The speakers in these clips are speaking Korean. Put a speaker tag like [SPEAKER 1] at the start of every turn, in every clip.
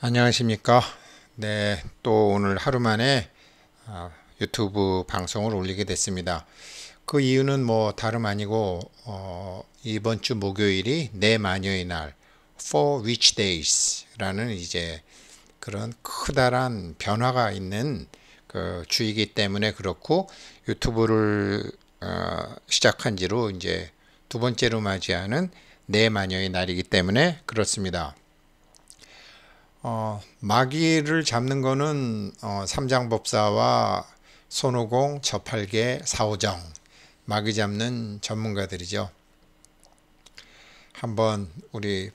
[SPEAKER 1] 안녕하십니까. 네, 또 오늘 하루 만에 어, 유튜브 방송을 올리게 됐습니다. 그 이유는 뭐 다름 아니고 어, 이번 주 목요일이 내 마녀의 날 For Which Days라는 이제 그런 크다란 변화가 있는 그 주이기 때문에 그렇고 유튜브를 어, 시작한 지로 이제 두 번째로 맞이하는 내 마녀의 날이기 때문에 그렇습니다. 어, 마귀를 잡는 거는 어, 삼장법사와 손오공, 저팔계, 사오정 마귀 잡는 전문가들이죠. 한번 우리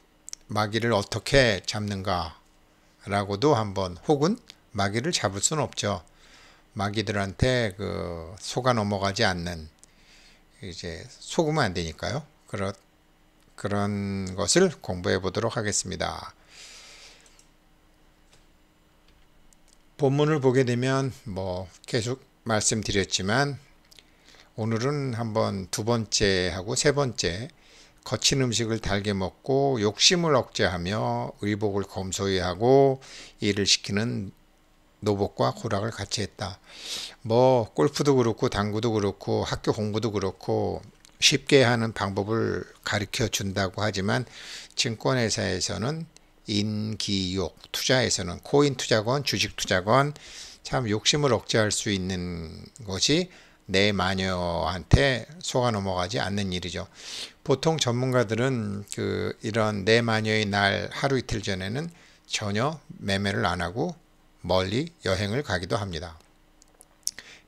[SPEAKER 1] 마귀를 어떻게 잡는가라고도 한번 혹은 마귀를 잡을 수는 없죠. 마귀들한테 그 속아 넘어가지 않는 이제 속으면 안 되니까요. 그런 그런 것을 공부해 보도록 하겠습니다. 본문을 보게 되면 뭐 계속 말씀드렸지만 오늘은 한번 두 번째하고 세 번째 거친 음식을 달게 먹고 욕심을 억제하며 의복을 검소히 하고 일을 시키는 노복과 고락을 같이 했다. 뭐 골프도 그렇고 당구도 그렇고 학교 공부도 그렇고 쉽게 하는 방법을 가르쳐 준다고 하지만 증권회사에서는 인기욕 투자에서는 코인 투자건 주식 투자건 참 욕심을 억제할 수 있는 것이 내 마녀한테 속아 넘어가지 않는 일이죠. 보통 전문가들은 그 이런 내 마녀의 날 하루 이틀 전에는 전혀 매매를 안 하고 멀리 여행을 가기도 합니다.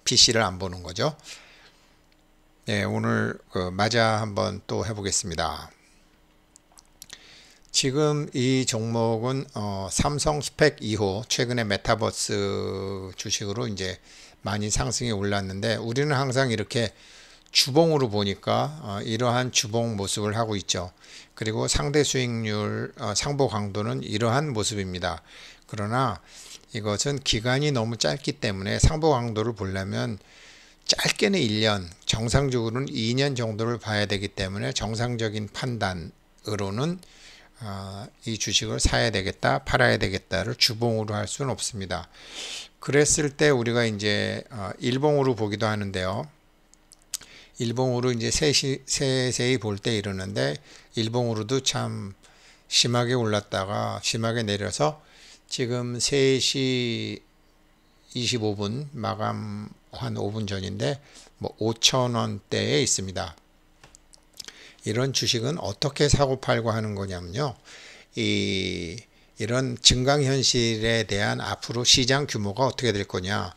[SPEAKER 1] PC를 안 보는 거죠. 네, 오늘 그 맞아 한번 또 해보겠습니다. 지금 이 종목은 어, 삼성 스펙 2호 최근에 메타버스 주식으로 이제 많이 상승이 올랐는데 우리는 항상 이렇게 주봉으로 보니까 어, 이러한 주봉 모습을 하고 있죠. 그리고 상대 수익률 어, 상보 강도는 이러한 모습입니다. 그러나 이것은 기간이 너무 짧기 때문에 상보 강도를 보려면 짧게는 1년, 정상적으로는 2년 정도를 봐야 되기 때문에 정상적인 판단으로는 아, 이 주식을 사야 되겠다, 팔아야 되겠다를 주봉으로 할 수는 없습니다. 그랬을 때 우리가 이제 어, 일봉으로 보기도 하는데요. 일봉으로 이제 세시, 세세히 볼때 이러는데 일봉으로도 참 심하게 올랐다가 심하게 내려서 지금 3시 25분 마감 한 5분 전인데 뭐 5천원대에 있습니다. 이런 주식은 어떻게 사고 팔고 하는 거냐면요. 이 이런 증강 현실에 대한 앞으로 시장 규모가 어떻게 될 거냐.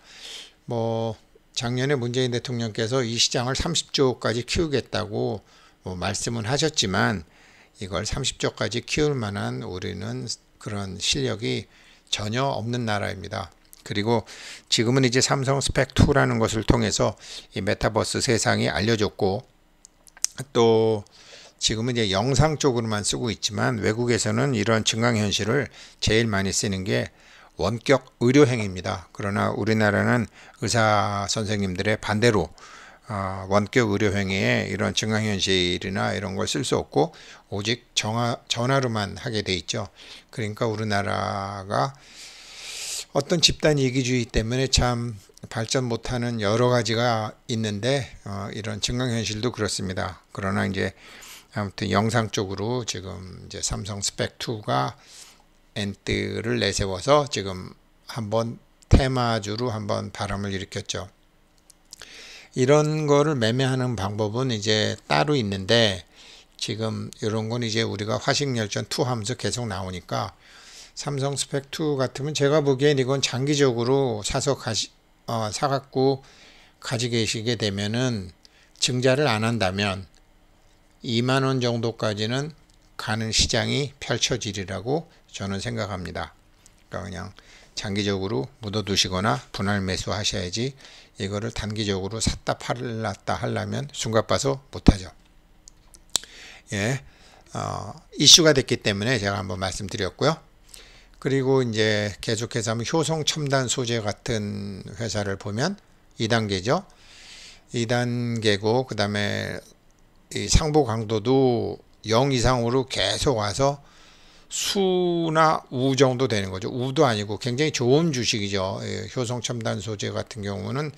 [SPEAKER 1] 뭐 작년에 문재인 대통령께서 이 시장을 30조까지 키우겠다고 뭐 말씀은 하셨지만 이걸 30조까지 키울 만한 우리는 그런 실력이 전혀 없는 나라입니다. 그리고 지금은 이제 삼성 스펙2라는 것을 통해서 이 메타버스 세상이 알려졌고 또 지금은 이제 영상 쪽으로만 쓰고 있지만 외국에서는 이런 증강 현실을 제일 많이 쓰는 게 원격 의료 행위입니다. 그러나 우리나라는 의사 선생님들의 반대로 어, 원격 의료 행위에 이런 증강 현실이나 이런 걸 쓸 수 없고 오직 정화, 전화로만 하게 돼 있죠. 그러니까 우리나라가 어떤 집단 이기주의 때문에 참 발전 못하는 여러 가지가 있는데 어, 이런 증강현실도 그렇습니다. 그러나 이제 아무튼 영상 쪽으로 지금 이제 삼성 스펙 2가 엔트를 내세워서 지금 한번 테마주로 한번 바람을 일으켰죠. 이런 거를 매매하는 방법은 이제 따로 있는데 지금 이런 건 이제 우리가 화식열전 2 하면서 계속 나오니까 삼성 스펙 2 같으면 제가 보기엔 이건 장기적으로 사서 가시, 어, 사갖고 가지고 계시게 되면은 증자를 안 한다면 2만 원 정도까지는 가는 시장이 펼쳐지리라고 저는 생각합니다. 그러니까 그냥 장기적으로 묻어두시거나 분할 매수하셔야지 이거를 단기적으로 샀다 팔았다 하려면 순간 봐서 못하죠. 예, 어, 이슈가 됐기 때문에 제가 한번 말씀드렸고요. 그리고 이제 계속해서 하면 효성 첨단 소재 같은 회사를 보면 2단계죠. 2단계고 그 다음에 이상부 강도도 0 이상으로 계속 와서 수나 우 정도 되는 거죠. 우도 아니고 굉장히 좋은 주식이죠. 예, 효성 첨단 소재 같은 경우는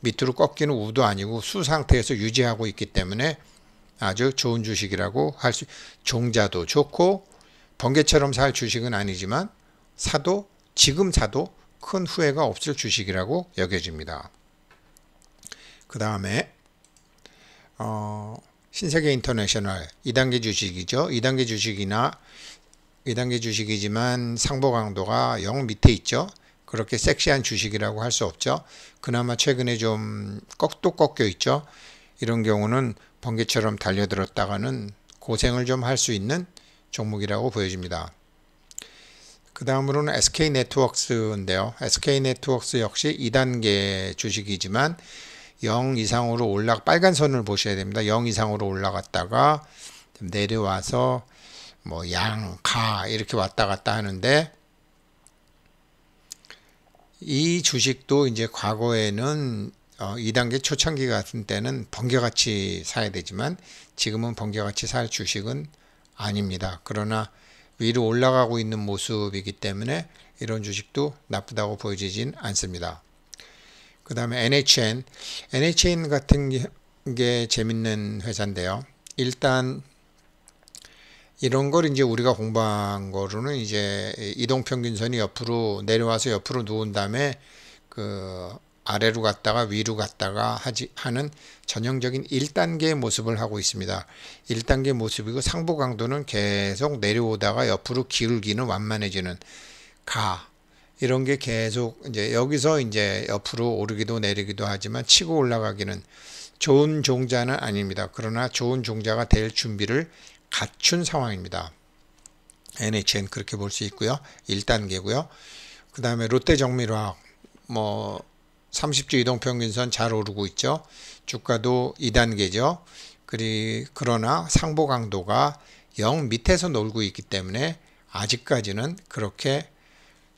[SPEAKER 1] 밑으로 꺾이는 우도 아니고 수 상태에서 유지하고 있기 때문에 아주 좋은 주식이라고 할 수 종자도 좋고 번개처럼 살 주식은 아니지만 사도 지금 사도 큰 후회가 없을 주식이라고 여겨집니다. 그 다음에 어, 신세계 인터내셔널 2단계 주식이죠. 2단계 주식이나 2단계 주식이지만 상보 강도가 영 밑에 있죠. 그렇게 섹시한 주식이라고 할 수 없죠. 그나마 최근에 좀 꺾도 꺾여 있죠. 이런 경우는 번개처럼 달려들었다가는 고생을 좀 할 수 있는 종목이라고 보여집니다. 그 다음으로는 SK 네트워크스인데요. SK 네트워크스 역시 2단계 주식이지만 0 이상으로 올라 가 빨간 선을 보셔야 됩니다. 0 이상으로 올라갔다가 내려와서 뭐 양, 가 이렇게 왔다 갔다 하는데 이 주식도 이제 과거에는 어, 2단계 초창기 같은 때는 번개같이 사야 되지만 지금은 번개같이 살 주식은 아닙니다. 그러나 위로 올라가고 있는 모습이기 때문에 이런 주식도 나쁘다고 보여지진 않습니다. 그 다음에 NHN. NHN 같은 게, 재밌는 회사인데요. 일단 이런 걸 이제 우리가 공부한 거로는 이제 이동평균선이 옆으로 내려와서 옆으로 누운 다음에 그 아래로 갔다가 위로 갔다가 하지 하는 전형적인 1단계 모습을 하고 있습니다. 1단계 모습이고 상부 강도는 계속 내려오다가 옆으로 기울기는 완만해지는 가 이런 게 계속 이제 여기서 이제 옆으로 오르기도 내리기도 하지만 치고 올라가기는 좋은 종자는 아닙니다. 그러나 좋은 종자가 될 준비를 갖춘 상황입니다. NHN 그렇게 볼 수 있고요. 1단계고요. 그 다음에 롯데정밀화학 뭐 30주 이동평균선 잘 오르고 있죠. 주가도 2단계죠. 그리 그러나 상보 강도가 0 밑에서 놀고 있기 때문에 아직까지는 그렇게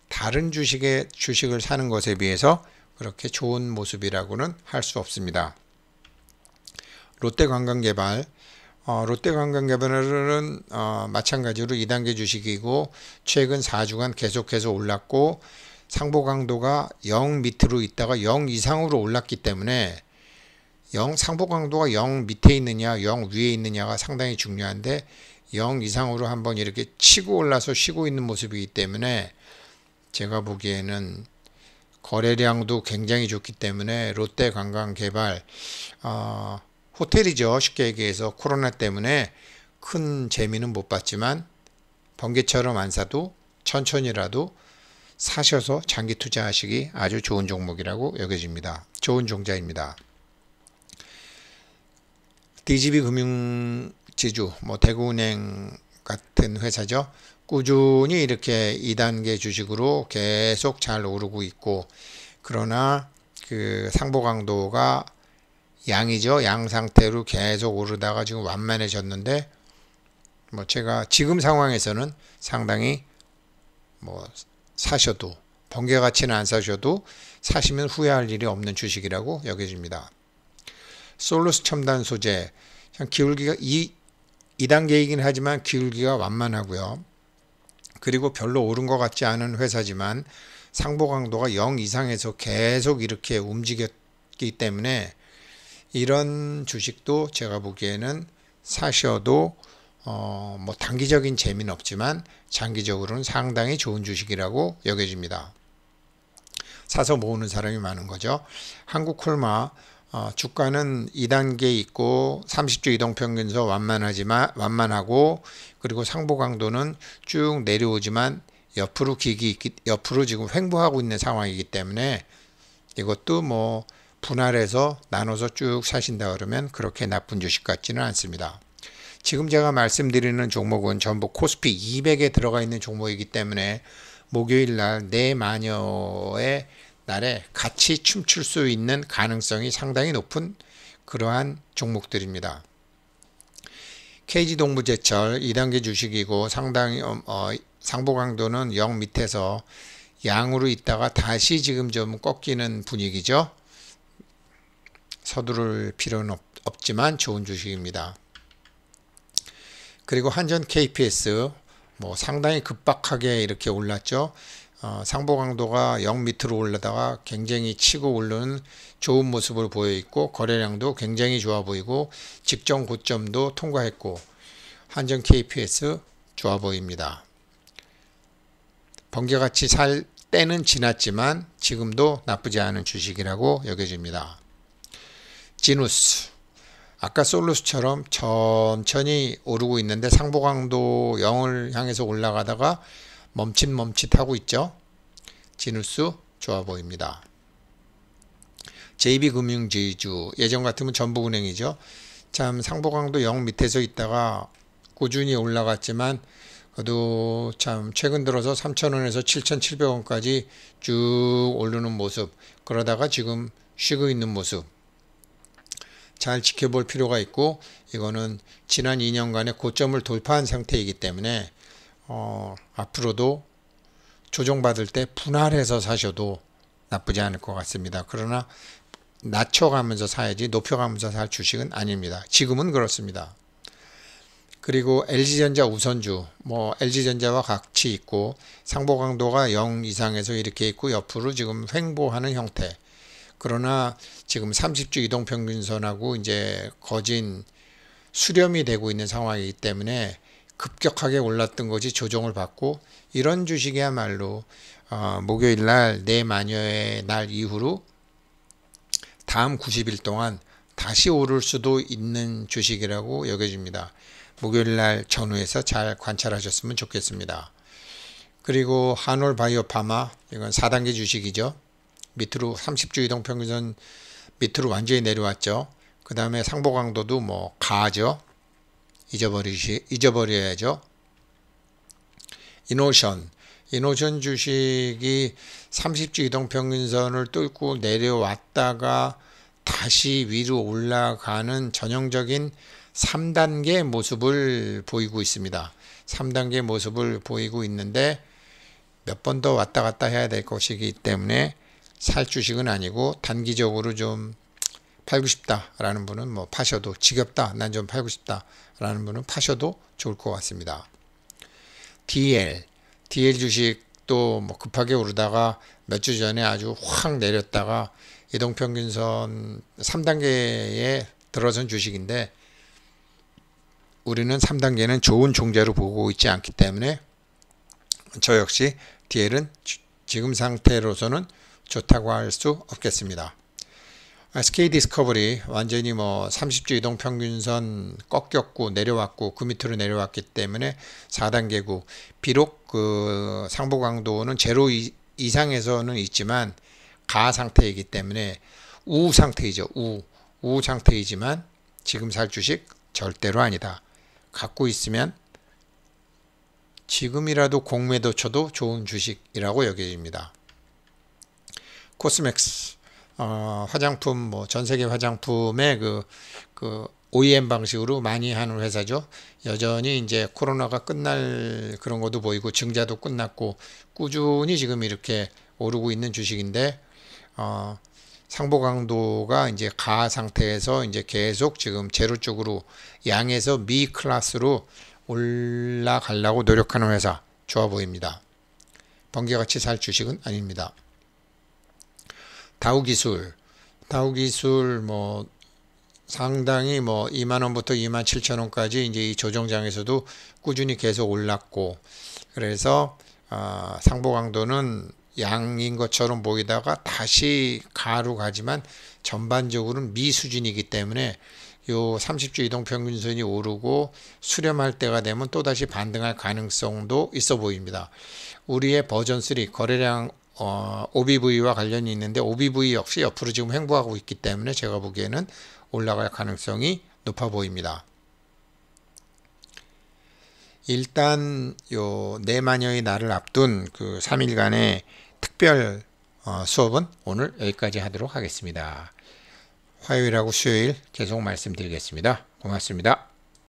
[SPEAKER 1] 다른 주식의 주식을 사는 것에 비해서 그렇게 좋은 모습이라고는 할 수 없습니다. 롯데관광개발 어, 롯데관광개발은 어, 마찬가지로 2단계 주식이고 최근 4주간 계속해서 올랐고 상보 강도가 0 밑으로 있다가 0 이상으로 올랐기 때문에 0 상보 강도가 0 밑에 있느냐 0 위에 있느냐가 상당히 중요한데 0 이상으로 한번 이렇게 치고 올라서 쉬고 있는 모습이기 때문에 제가 보기에는 거래량도 굉장히 좋기 때문에 롯데 관광 개발 어, 호텔이죠 쉽게 얘기해서 코로나 때문에 큰 재미는 못 봤지만 번개처럼 안 사도 천천히라도 사셔서 장기 투자하시기 아주 좋은 종목이라고 여겨집니다. 좋은 종자입니다. DGB 금융지주, 뭐 대구은행 같은 회사죠. 꾸준히 이렇게 2단계 주식으로 계속 잘 오르고 있고 그러나 그 상보 강도가 양이죠. 양 상태로 계속 오르다가 지금 완만해졌는데 뭐 제가 지금 상황에서는 상당히 뭐 사셔도 번개 같이는안 사셔도 사시면 후회할 일이 없는 주식이라고 여겨집니다. 솔루스 첨단 소재 참 기울기가 이 2단계이긴 하지만 기울기가 완만하고요. 그리고 별로 오른 것 같지 않은 회사지만 상보 강도가 0 이상에서 계속 이렇게 움직였기 때문에 이런 주식도 제가 보기에는 사셔도 어, 뭐 단기적인 재미는 없지만 장기적으로는 상당히 좋은 주식이라고 여겨집니다. 사서 모으는 사람이 많은 거죠. 한국 콜마 어, 주가는 2단계 있고 30주 이동평균선 완만하지만 완만하고 그리고 상보 강도는 쭉 내려오지만 옆으로 기기 있기, 옆으로 지금 횡보하고 있는 상황이기 때문에 이것도 뭐 분할해서 나눠서 쭉 사신다 그러면 그렇게 나쁜 주식 같지는 않습니다. 지금 제가 말씀드리는 종목은 전부 코스피 200에 들어가 있는 종목이기 때문에 목요일 날내 마녀의 날에 같이 춤출 수 있는 가능성이 상당히 높은 그러한 종목들입니다. KG동부제철 2단계 주식이고 상당히 어, 어 상보 강도는 0 밑에서 양으로 있다가 다시 지금 좀 꺾이는 분위기죠. 서두를 필요는 없, 없지만 좋은 주식입니다. 그리고 한전 KPS 뭐 상당히 급박하게 이렇게 올랐죠. 어, 상보 강도가 0 밑으로 올라다가 굉장히 치고 오르는 좋은 모습을 보여 있고 거래량도 굉장히 좋아 보이고 직전 고점도 통과했고 한전 KPS 좋아 보입니다. 번개같이 살 때는 지났지만 지금도 나쁘지 않은 주식이라고 여겨집니다. 지누스 아까 솔루스처럼 천천히 오르고 있는데 상보강도 0을 향해서 올라가다가 멈칫멈칫하고 있죠. 지누수 좋아 보입니다. JB금융지주 예전 같으면 전북은행이죠. 참상보강도0 밑에서 있다가 꾸준히 올라갔지만 그래도 참 최근 들어서 3,000원에서 7,700원까지 쭉 오르는 모습 그러다가 지금 쉬고 있는 모습 잘 지켜볼 필요가 있고 이거는 지난 2년간의 고점을 돌파한 상태이기 때문에 어, 앞으로도 조정받을 때 분할해서 사셔도 나쁘지 않을 것 같습니다. 그러나 낮춰가면서 사야지 높여가면서 살 주식은 아닙니다. 지금은 그렇습니다. 그리고 LG전자 우선주, 뭐 LG전자와 같이 있고 상보 강도가 0 이상에서 이렇게 있고 옆으로 지금 횡보하는 형태. 그러나 지금 30주 이동평균선하고 이제 거진 수렴이 되고 있는 상황이기 때문에 급격하게 올랐던 것이 조정을 받고 이런 주식이야말로 어, 목요일 날 내 마녀의 날 이후로 다음 90일 동안 다시 오를 수도 있는 주식이라고 여겨집니다. 목요일 날 전후에서 잘 관찰하셨으면 좋겠습니다. 그리고 한올 바이오 파마 이건 4단계 주식이죠. 밑으로 30주 이동 평균선 밑으로 완전히 내려왔죠. 그 다음에 상보 강도도 뭐 가죠. 잊어버리시 잊어버려야죠. 이노션 이노션 주식이 30주 이동 평균선을 뚫고 내려왔다가 다시 위로 올라가는 전형적인 3단계 모습을 보이고 있습니다. 3단계 모습을 보이고 있는데 몇 번 더 왔다 갔다 해야 될 것이기 때문에 살 주식은 아니고 단기적으로 좀 팔고 싶다라는 분은 뭐 파셔도 지겹다 난 좀 팔고 싶다라는 분은 파셔도 좋을 것 같습니다. DL DL 주식도 뭐 급하게 오르다가 몇 주 전에 아주 확 내렸다가 이동평균선 3단계에 들어선 주식인데 우리는 3단계는 좋은 종자로 보고 있지 않기 때문에 저 역시 DL은 지금 상태로서는 좋다고 할 수 없겠습니다. SK 아, 디스커버리 완전히 뭐 30주 이동 평균선 꺾였고 내려왔고 그 밑으로 내려왔기 때문에 4단계고 비록 그 상부 강도는 제로 이상에서는 있지만 가 상태이기 때문에 우 상태이죠. 우. 우 상태이지만 지금 살 주식 절대로 아니다. 갖고 있으면 지금이라도 공매도 쳐도 좋은 주식이라고 여겨집니다. 코스맥스 어, 화장품 뭐 전 세계 화장품의 그, 그 OEM 방식으로 많이 하는 회사죠. 여전히 이제 코로나가 끝날 그런 것도 보이고 증자도 끝났고 꾸준히 지금 이렇게 오르고 있는 주식인데 어, 상보 강도가 이제 가 상태에서 이제 계속 지금 제로 쪽으로 양에서 미클라스로 올라가려고 노력하는 회사 좋아 보입니다. 번개같이 살 주식은 아닙니다. 다우 기술, 다우 기술 뭐 상당히 뭐 2만 원부터 2만 7천 원까지 이제 이 조정장에서도 꾸준히 계속 올랐고 그래서 아, 상보 강도는 양인 것처럼 보이다가 다시 가로 가지만 전반적으로는 미수준이기 때문에 요 30주 이동 평균선이 오르고 수렴할 때가 되면 또다시 반등할 가능성도 있어 보입니다. 우리의 버전 3 거래량 어, OBV와 관련이 있는데 OBV 역시 옆으로 지금 횡보하고 있기 때문에 제가 보기에는 올라갈 가능성이 높아 보입니다. 일단 요 내마녀의 네 날을 앞둔 그 3일간의 특별 어, 수업은 오늘 여기까지 하도록 하겠습니다. 화요일하고 수요일 계속 말씀드리겠습니다. 고맙습니다.